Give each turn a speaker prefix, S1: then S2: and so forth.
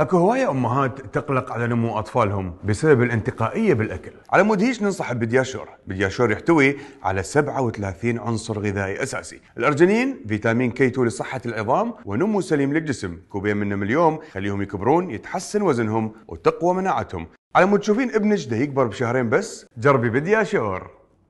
S1: اكو هوايه امهات تقلق على نمو اطفالهم بسبب الانتقائيه بالاكل، على مود هيش ننصح بدياشور، بدياشور يحتوي على 37 عنصر غذائي اساسي، الارجنين فيتامين كي 2 لصحه العظام ونمو سليم للجسم، كوبين منهم اليوم خليهم يكبرون، يتحسن وزنهم وتقوى مناعتهم، على مود تشوفين ابنك ده يكبر بشهرين بس، جربي بدياشور.